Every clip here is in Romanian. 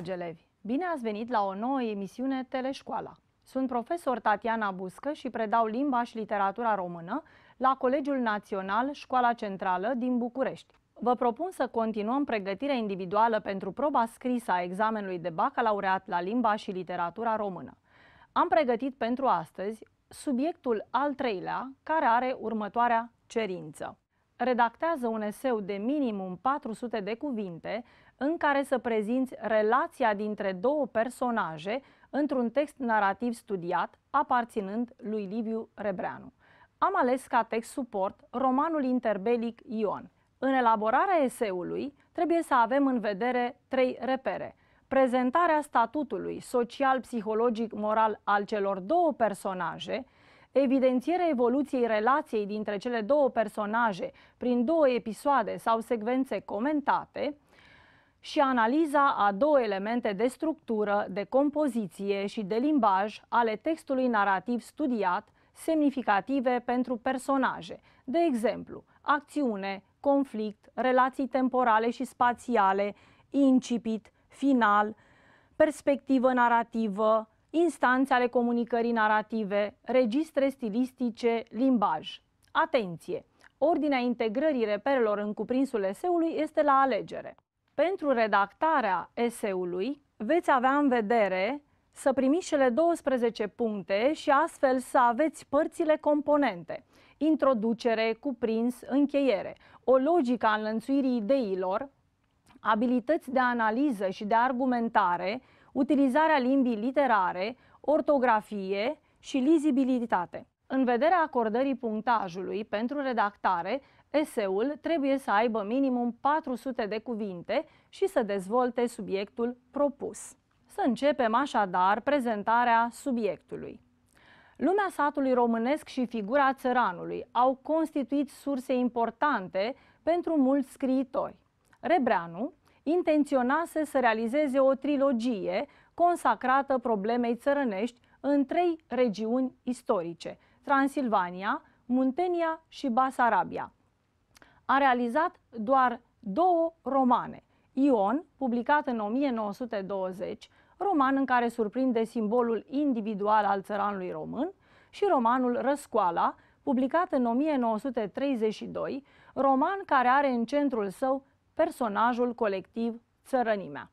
dragi elevi! Bine ați venit la o nouă emisiune Teleșcoala. Sunt profesor Tatiana Buscă și predau limba și literatura română la Colegiul Național Școala Centrală din București. Vă propun să continuăm pregătirea individuală pentru proba scrisă a examenului de bacalaureat la limba și literatura română. Am pregătit pentru astăzi subiectul al treilea, care are următoarea cerință. Redactează un eseu de minimum 400 de cuvinte în care să prezinți relația dintre două personaje într-un text narrativ studiat, aparținând lui Liviu Rebreanu. Am ales ca text suport romanul interbelic Ion. În elaborarea eseului trebuie să avem în vedere trei repere. Prezentarea statutului social, psihologic, moral al celor două personaje, evidențierea evoluției relației dintre cele două personaje prin două episoade sau secvențe comentate, și analiza a două elemente de structură, de compoziție și de limbaj ale textului narativ studiat, semnificative pentru personaje, de exemplu, acțiune, conflict, relații temporale și spațiale, incipit, final, perspectivă narrativă, instanțe ale comunicării narrative, registre stilistice, limbaj. Atenție! Ordinea integrării reperelor în cuprinsul eseului este la alegere. Pentru redactarea eseului veți avea în vedere să primiți cele 12 puncte și astfel să aveți părțile componente, introducere, cuprins, încheiere, o logică a înlănțuirii ideilor, abilități de analiză și de argumentare, utilizarea limbii literare, ortografie și lizibilitate. În vederea acordării punctajului pentru redactare, Eseul trebuie să aibă minimum 400 de cuvinte și să dezvolte subiectul propus. Să începem așadar prezentarea subiectului. Lumea satului românesc și figura țăranului au constituit surse importante pentru mulți scriitori. Rebreanu intenționase să realizeze o trilogie consacrată problemei țărănești în trei regiuni istorice, Transilvania, Muntenia și Basarabia a realizat doar două romane. Ion, publicat în 1920, roman în care surprinde simbolul individual al țăranului român, și romanul Răscoala, publicat în 1932, roman care are în centrul său personajul colectiv Țărănimea.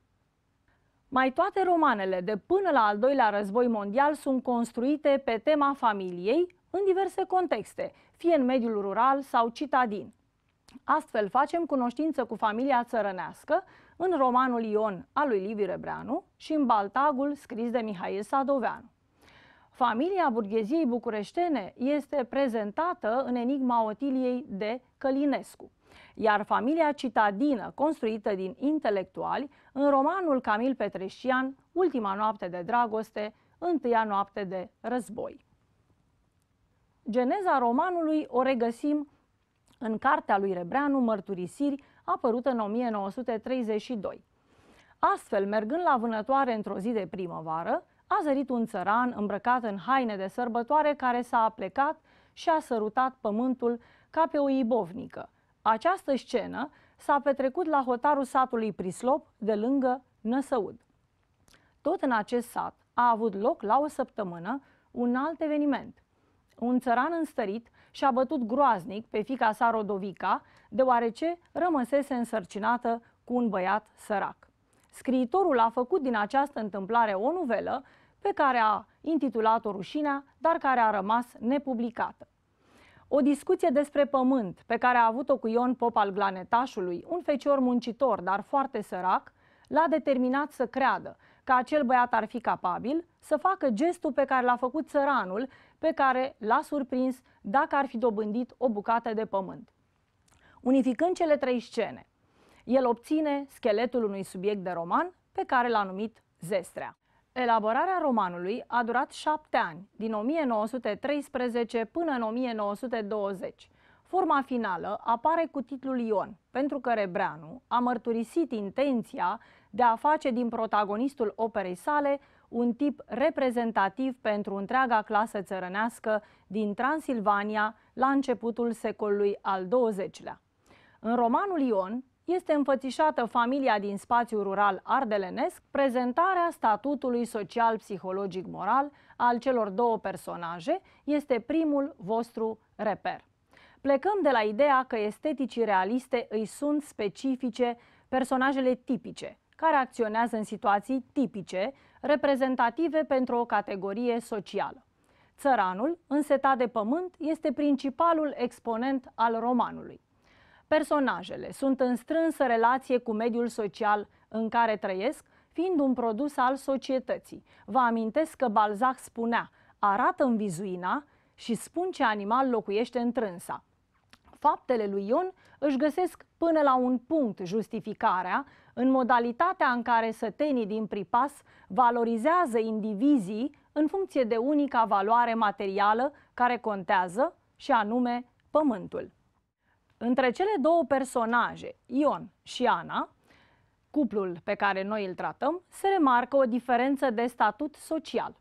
Mai toate romanele de până la al doilea război mondial sunt construite pe tema familiei în diverse contexte, fie în mediul rural sau citadin. Astfel facem cunoștință cu familia țărănească în romanul Ion al lui Liviu Rebreanu și în Baltagul scris de Mihail Sadoveanu. Familia burgheziei bucureștene este prezentată în enigma Otiliei de Călinescu, iar familia citadină construită din intelectuali în romanul Camil Petreșian, Ultima noapte de dragoste, Întâia noapte de război. Geneza romanului o regăsim în cartea lui Rebreanu Mărturisiri, apărută în 1932. Astfel, mergând la vânătoare într-o zi de primăvară, a zărit un țăran îmbrăcat în haine de sărbătoare care s-a plecat și a sărutat pământul ca pe o ibovnică. Această scenă s-a petrecut la hotarul satului Prislop, de lângă Năsăud. Tot în acest sat a avut loc la o săptămână un alt eveniment. Un țăran înstărit și a bătut groaznic pe fica sa Rodovica, deoarece rămăsese însărcinată cu un băiat sărac. Scriitorul a făcut din această întâmplare o novelă pe care a intitulat-o Rușinea, dar care a rămas nepublicată. O discuție despre pământ pe care a avut-o cu Ion Pop al Glanetașului, un fecior muncitor, dar foarte sărac, l-a determinat să creadă că acel băiat ar fi capabil să facă gestul pe care l-a făcut țăranul pe care l-a surprins dacă ar fi dobândit o bucată de pământ. Unificând cele trei scene, el obține scheletul unui subiect de roman pe care l-a numit Zestrea. Elaborarea romanului a durat șapte ani, din 1913 până în 1920. Forma finală apare cu titlul Ion, pentru că Rebreanu a mărturisit intenția de a face din protagonistul operei sale un tip reprezentativ pentru întreaga clasă țărănească din Transilvania la începutul secolului al XX-lea. În romanul Ion este înfățișată familia din spațiul rural ardelenesc, prezentarea statutului social-psihologic-moral al celor două personaje este primul vostru reper. Plecăm de la ideea că esteticii realiste îi sunt specifice personajele tipice, care acționează în situații tipice reprezentative pentru o categorie socială. Țăranul, însetat de pământ, este principalul exponent al romanului. Personajele sunt în strânsă relație cu mediul social în care trăiesc, fiind un produs al societății. Vă amintesc că Balzac spunea, arată în vizuina și spun ce animal locuiește în trânsa. Faptele lui Ion își găsesc până la un punct justificarea în modalitatea în care sătenii din pripas valorizează indivizii în funcție de unica valoare materială care contează, și anume pământul. Între cele două personaje, Ion și Ana, cuplul pe care noi îl tratăm, se remarcă o diferență de statut social.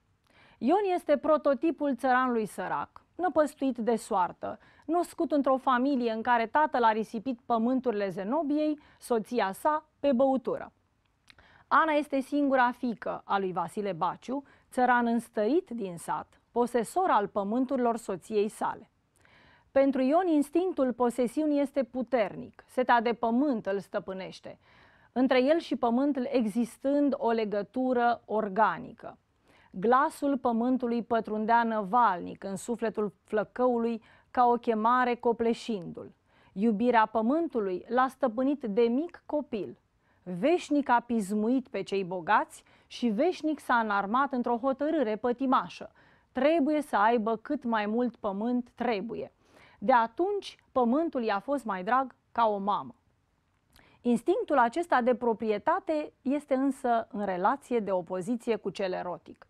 Ion este prototipul țăranului sărac, năpăstuit de soartă. Născut într-o familie în care tatăl a risipit pământurile Zenobiei, soția sa pe băutură. Ana este singura fică a lui Vasile Baciu, țăran înstărit din sat, posesor al pământurilor soției sale. Pentru Ion, instinctul posesiunii este puternic, seta de pământ îl stăpânește, între el și pământul existând o legătură organică. Glasul pământului pătrundea năvalnic în sufletul flăcăului ca o chemare copleșindu-l. Iubirea pământului l-a stăpânit de mic copil. Veșnic a pismuit pe cei bogați și veșnic s-a înarmat într-o hotărâre pătimașă. Trebuie să aibă cât mai mult pământ trebuie. De atunci, pământul i-a fost mai drag ca o mamă. Instinctul acesta de proprietate este însă în relație de opoziție cu cel erotic.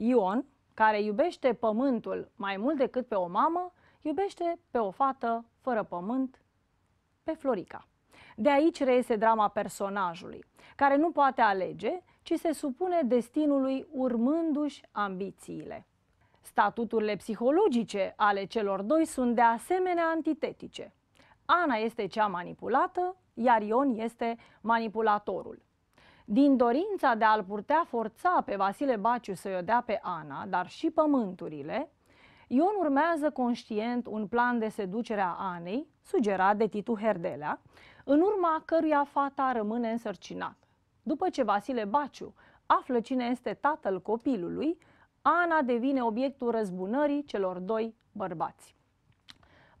Ion, care iubește pământul mai mult decât pe o mamă, iubește pe o fată fără pământ, pe Florica. De aici reiese drama personajului, care nu poate alege, ci se supune destinului urmându-și ambițiile. Statuturile psihologice ale celor doi sunt de asemenea antitetice. Ana este cea manipulată, iar Ion este manipulatorul. Din dorința de a-l purtea forța pe Vasile Baciu să-i o dea pe Ana, dar și pământurile, Ion urmează conștient un plan de seducere a Anei, sugerat de Titu Herdelea, în urma căruia fata rămâne însărcinată. După ce Vasile Baciu află cine este tatăl copilului, Ana devine obiectul răzbunării celor doi bărbați.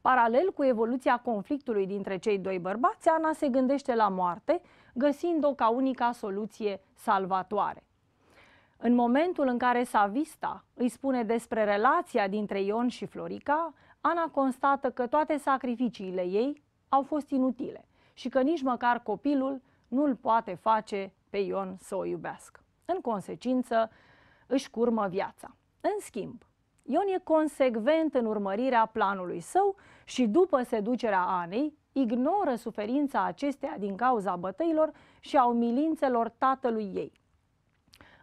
Paralel cu evoluția conflictului dintre cei doi bărbați, Ana se gândește la moarte găsind-o ca unica soluție salvatoare. În momentul în care Savista îi spune despre relația dintre Ion și Florica, Ana constată că toate sacrificiile ei au fost inutile și că nici măcar copilul nu-l poate face pe Ion să o iubească. În consecință, își curmă viața. În schimb, Ion e consecvent în urmărirea planului său și după seducerea Anei, ignoră suferința acesteia din cauza bătăilor și a umilințelor tatălui ei.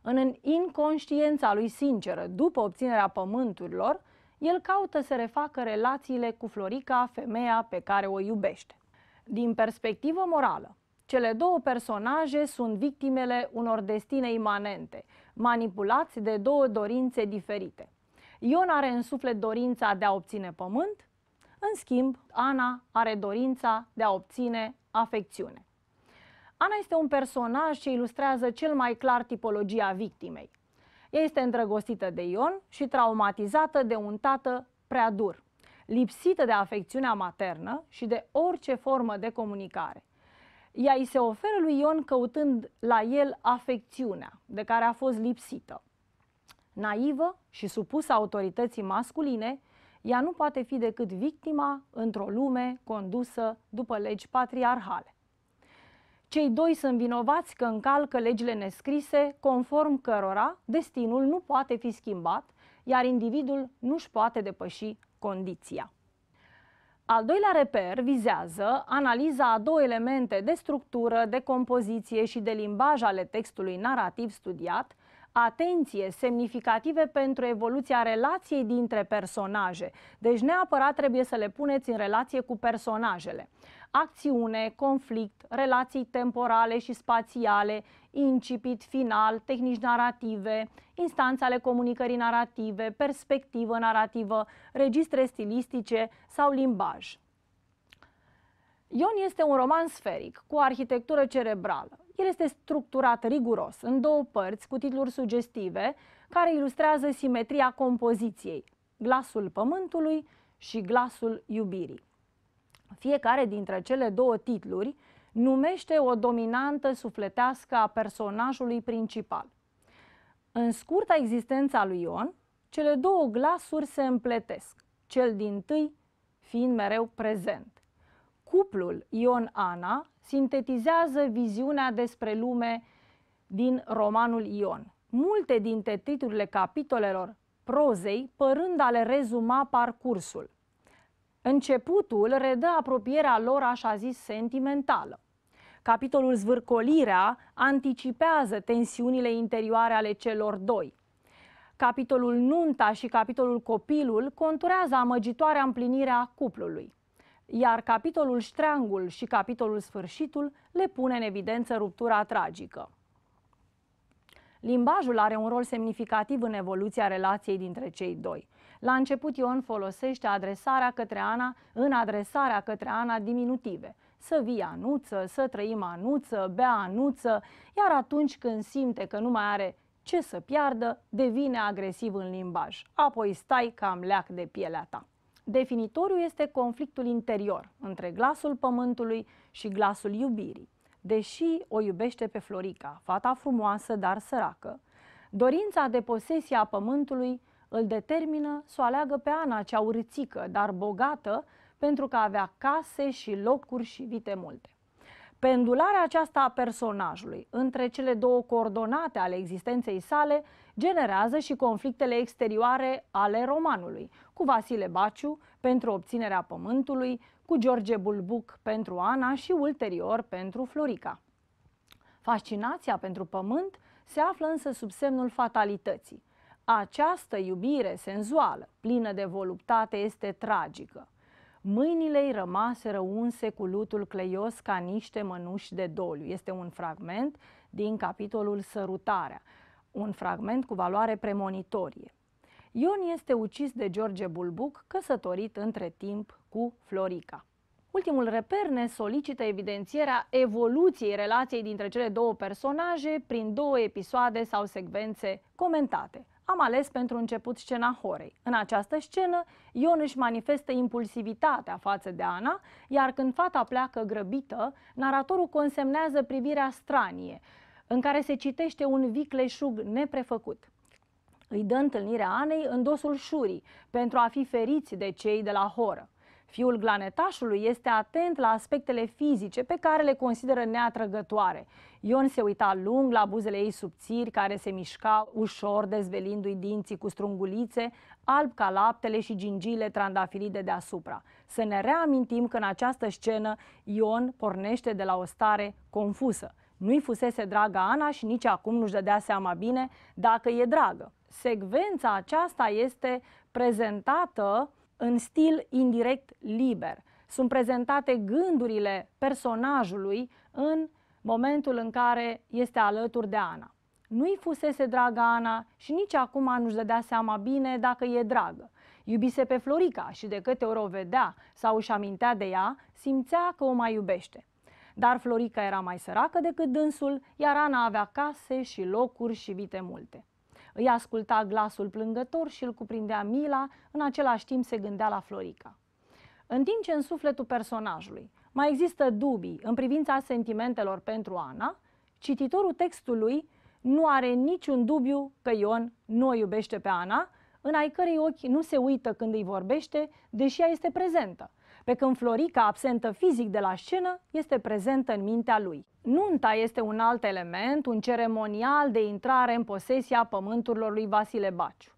În inconștiența lui sinceră, după obținerea pământurilor, el caută să refacă relațiile cu Florica, femeia pe care o iubește. Din perspectivă morală, cele două personaje sunt victimele unor destine imanente, manipulați de două dorințe diferite. Ion are în suflet dorința de a obține pământ, în schimb, Ana are dorința de a obține afecțiune. Ana este un personaj ce ilustrează cel mai clar tipologia victimei. Ea este îndrăgostită de Ion și traumatizată de un tată prea dur, lipsită de afecțiunea maternă și de orice formă de comunicare. Ea îi se oferă lui Ion căutând la el afecțiunea de care a fost lipsită. Naivă și supusă autorității masculine, ea nu poate fi decât victima într-o lume condusă după legi patriarhale. Cei doi sunt vinovați că încalcă legile nescrise, conform cărora destinul nu poate fi schimbat, iar individul nu-și poate depăși condiția. Al doilea reper vizează analiza a două elemente de structură, de compoziție și de limbaj ale textului narrativ studiat, atenție semnificative pentru evoluția relației dintre personaje. Deci neapărat trebuie să le puneți în relație cu personajele. Acțiune, conflict, relații temporale și spațiale, incipit, final, tehnici narrative, instanțele comunicării narrative, perspectivă narrativă, registre stilistice sau limbaj. Ion este un roman sferic, cu arhitectură cerebrală. El este structurat riguros în două părți cu titluri sugestive care ilustrează simetria compoziției, glasul pământului și glasul iubirii. Fiecare dintre cele două titluri numește o dominantă sufletească a personajului principal. În scurta existența lui Ion, cele două glasuri se împletesc, cel din tâi fiind mereu prezent. Cuplul Ion-Ana sintetizează viziunea despre lume din romanul Ion. Multe dintre titlurile capitolelor prozei părând a le rezuma parcursul. Începutul redă apropierea lor așa zis sentimentală. Capitolul Zvârcolirea anticipează tensiunile interioare ale celor doi. Capitolul Nunta și capitolul Copilul conturează amăgitoarea împlinirea cuplului iar capitolul ștreangul și capitolul sfârșitul le pune în evidență ruptura tragică. Limbajul are un rol semnificativ în evoluția relației dintre cei doi. La început Ion folosește adresarea către Ana în adresarea către Ana diminutive. Să vii anuță, să trăim anuță, bea anuță, iar atunci când simte că nu mai are ce să piardă, devine agresiv în limbaj. Apoi stai cam leac de pielea ta. Definitoriu este conflictul interior între glasul pământului și glasul iubirii. Deși o iubește pe Florica, fata frumoasă, dar săracă, dorința de posesie a pământului îl determină să o aleagă pe Ana, cea urțică, dar bogată, pentru că avea case și locuri și vite multe. Pendularea aceasta a personajului între cele două coordonate ale existenței sale generează și conflictele exterioare ale romanului, cu Vasile Baciu pentru obținerea pământului, cu George Bulbuc pentru Ana și ulterior pentru Florica. Fascinația pentru pământ se află însă sub semnul fatalității. Această iubire senzuală, plină de voluptate, este tragică. Mâinile îi rămaseră unse cu lutul cleios ca niște mănuși de doliu. Este un fragment din capitolul Sărutarea, un fragment cu valoare premonitorie. Ion este ucis de George Bulbuc, căsătorit între timp cu Florica. Ultimul reper ne solicită evidențierea evoluției relației dintre cele două personaje prin două episoade sau secvențe comentate am ales pentru început scena Horei. În această scenă, Ion își manifestă impulsivitatea față de Ana, iar când fata pleacă grăbită, naratorul consemnează privirea stranie, în care se citește un vicleșug neprefăcut. Îi dă întâlnirea Anei în dosul șurii, pentru a fi feriți de cei de la horă. Fiul glanetașului este atent la aspectele fizice pe care le consideră neatrăgătoare. Ion se uita lung la buzele ei subțiri care se mișcau ușor dezvelindu-i dinții cu strungulițe, alb ca laptele și gingiile trandafilide deasupra. Să ne reamintim că în această scenă Ion pornește de la o stare confusă. Nu-i fusese dragă Ana și nici acum nu-și dădea seama bine dacă e dragă. Secvența aceasta este prezentată în stil indirect liber. Sunt prezentate gândurile personajului în momentul în care este alături de Ana. Nu-i fusese dragă Ana și nici acum nu-și dădea seama bine dacă e dragă. Iubise pe Florica și de câte ori o vedea sau își amintea de ea, simțea că o mai iubește. Dar Florica era mai săracă decât dânsul, iar Ana avea case și locuri și vite multe. Îi asculta glasul plângător și îl cuprindea mila, în același timp se gândea la Florica. În timp ce în sufletul personajului mai există dubii în privința sentimentelor pentru Ana, cititorul textului nu are niciun dubiu că Ion nu o iubește pe Ana, în ai cărei ochi nu se uită când îi vorbește, deși ea este prezentă pe când Florica, absentă fizic de la scenă, este prezentă în mintea lui. Nunta este un alt element, un ceremonial de intrare în posesia pământurilor lui Vasile Baciu.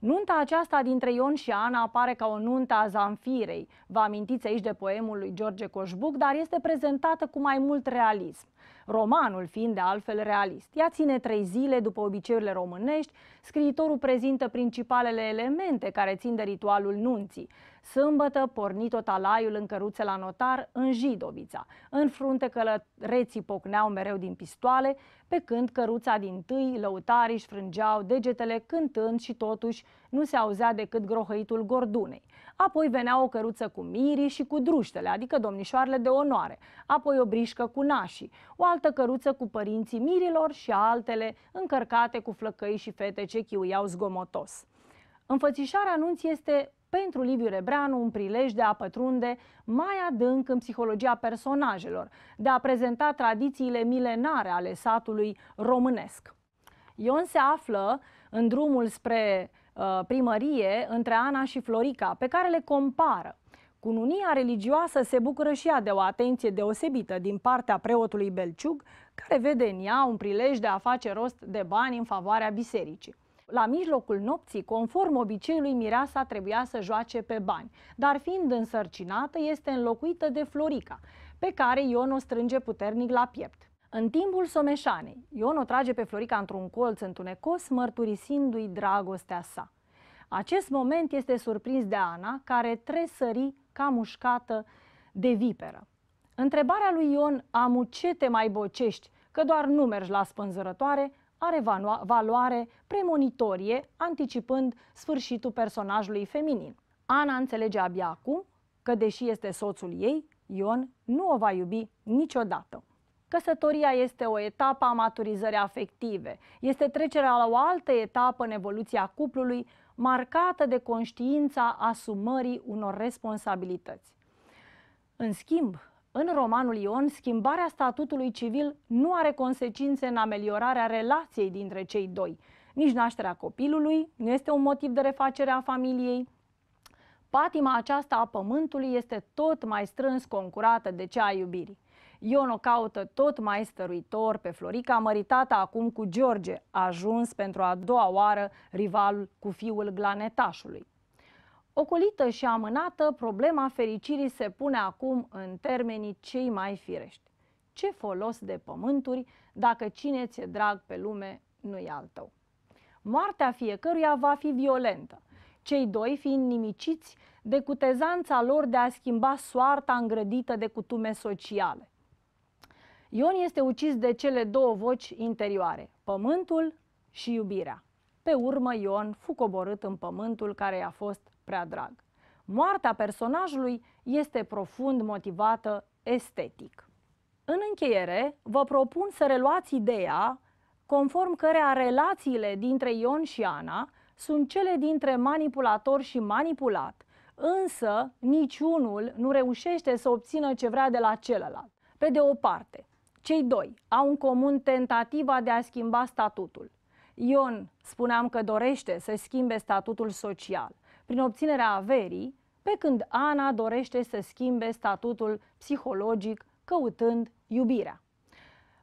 Nunta aceasta dintre Ion și Ana apare ca o nuntă a Zanfirei. Vă amintiți aici de poemul lui George Coșbuc, dar este prezentată cu mai mult realism. Romanul fiind de altfel realist. Ea ține trei zile după obiceiurile românești, scriitorul prezintă principalele elemente care țin de ritualul nunții. Sâmbătă porni tot alaiul în căruțe la notar în Jidovița. În frunte călăreții pocneau mereu din pistoale, pe când căruța din tâi lăutarii își frângeau degetele cântând și totuși nu se auzea decât grohăitul gordunei. Apoi venea o căruță cu mirii și cu druștele, adică domnișoarele de onoare, apoi o brișcă cu nașii, o altă căruță cu părinții mirilor și altele încărcate cu flăcăi și fete ce chiuiau zgomotos. Înfățișarea anunț este pentru Liviu Rebreanu un prilej de a pătrunde mai adânc în psihologia personajelor, de a prezenta tradițiile milenare ale satului românesc. Ion se află în drumul spre uh, primărie între Ana și Florica, pe care le compară. Cununia religioasă se bucură și ea de o atenție deosebită din partea preotului Belciug, care vede în ea un prilej de a face rost de bani în favoarea bisericii. La mijlocul nopții, conform obiceiului, mireasa trebuia să joace pe bani, dar fiind însărcinată, este înlocuită de Florica, pe care Ion o strânge puternic la piept. În timpul someșanei, Ion o trage pe Florica într-un colț întunecos, mărturisindu-i dragostea sa. Acest moment este surprins de Ana, care tresări ca mușcată de viperă. Întrebarea lui Ion, amu ce te mai bocești, că doar nu mergi la spânzărătoare, are valoare premonitorie, anticipând sfârșitul personajului feminin. Ana înțelege abia acum că, deși este soțul ei, Ion nu o va iubi niciodată. Căsătoria este o etapă a maturizării afective, este trecerea la o altă etapă în evoluția cuplului, marcată de conștiința asumării unor responsabilități. În schimb, în romanul Ion, schimbarea statutului civil nu are consecințe în ameliorarea relației dintre cei doi. Nici nașterea copilului nu este un motiv de refacere a familiei. Patima aceasta a pământului este tot mai strâns concurată de cea a iubirii. Ion o caută tot mai stăruitor pe Florica, măritată acum cu George, ajuns pentru a doua oară rival cu fiul glanetașului. Ocolită și amânată, problema fericirii se pune acum în termenii cei mai firești. Ce folos de pământuri dacă cine ți-e drag pe lume nu-i al tău? Moartea fiecăruia va fi violentă, cei doi fiind nimiciți de cutezanța lor de a schimba soarta îngrădită de cutume sociale. Ion este ucis de cele două voci interioare, pământul și iubirea. Pe urmă, Ion fu coborât în pământul care i-a fost prea drag. Moartea personajului este profund motivată estetic. În încheiere, vă propun să reluați ideea conform cărea relațiile dintre Ion și Ana sunt cele dintre manipulator și manipulat, însă niciunul nu reușește să obțină ce vrea de la celălalt. Pe de o parte, cei doi au în comun tentativa de a schimba statutul. Ion spuneam că dorește să schimbe statutul social prin obținerea averii, pe când Ana dorește să schimbe statutul psihologic căutând iubirea.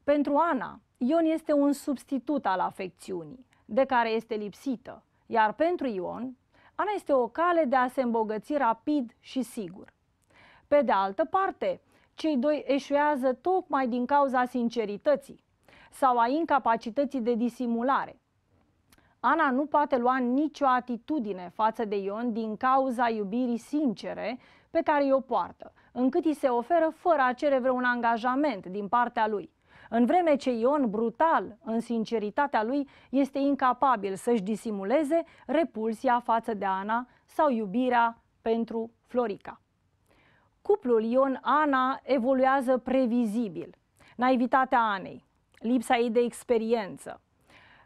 Pentru Ana, Ion este un substitut al afecțiunii, de care este lipsită, iar pentru Ion, Ana este o cale de a se îmbogăți rapid și sigur. Pe de altă parte, cei doi eșuează tocmai din cauza sincerității sau a incapacității de disimulare, Ana nu poate lua nicio atitudine față de Ion din cauza iubirii sincere pe care o poartă, încât îi se oferă fără a cere vreun angajament din partea lui. În vreme ce Ion, brutal în sinceritatea lui, este incapabil să-și disimuleze repulsia față de Ana sau iubirea pentru Florica. Cuplul Ion-Ana evoluează previzibil. Naivitatea Anei, lipsa ei de experiență,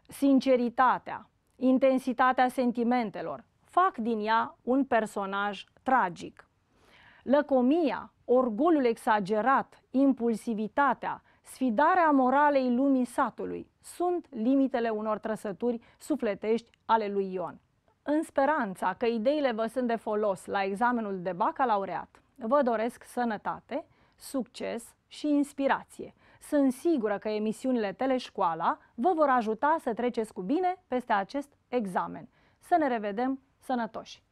sinceritatea, intensitatea sentimentelor fac din ea un personaj tragic. Lăcomia, orgolul exagerat, impulsivitatea, sfidarea moralei lumii satului sunt limitele unor trăsături sufletești ale lui Ion. În speranța că ideile vă sunt de folos la examenul de bacalaureat, vă doresc sănătate, succes și inspirație – sunt sigură că emisiunile Teleșcoala vă vor ajuta să treceți cu bine peste acest examen. Să ne revedem sănătoși!